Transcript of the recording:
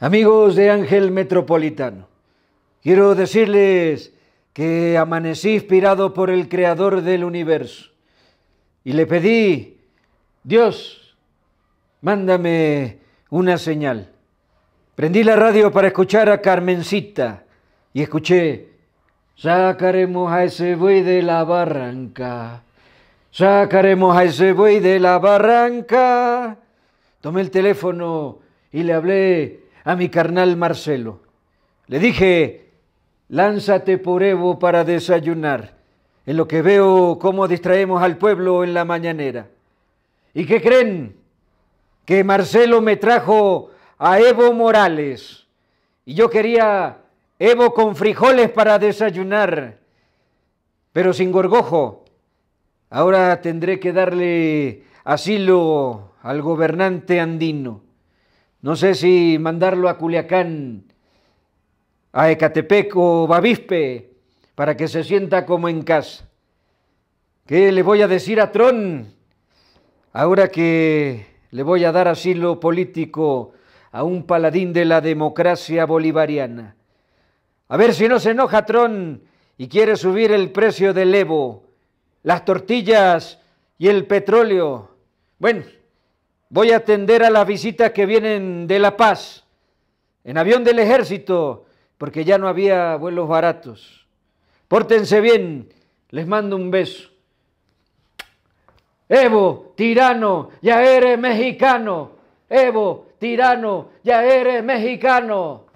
Amigos de Ángel Metropolitano, quiero decirles que amanecí inspirado por el Creador del universo y le pedí, Dios, mándame una señal. Prendí la radio para escuchar a Carmencita y escuché, sacaremos a ese buey de la barranca, sacaremos a ese buey de la barranca. Tomé el teléfono y le hablé a mi carnal Marcelo. Le dije, lánzate por Evo para desayunar, en lo que veo cómo distraemos al pueblo en la mañanera. ¿Y qué creen? Que Marcelo me trajo a Evo Morales. Y yo quería Evo con frijoles para desayunar, pero sin gorgojo. Ahora tendré que darle asilo al gobernante andino. No sé si mandarlo a Culiacán, a Ecatepec o Bavispe, para que se sienta como en casa. ¿Qué le voy a decir a Tron ahora que le voy a dar asilo político a un paladín de la democracia bolivariana? A ver si no se enoja Tron y quiere subir el precio del Evo, las tortillas y el petróleo. Bueno, Voy a atender a las visitas que vienen de La Paz, en avión del ejército, porque ya no había vuelos baratos. Pórtense bien, les mando un beso. Evo, tirano, ya eres mexicano. Evo, tirano, ya eres mexicano.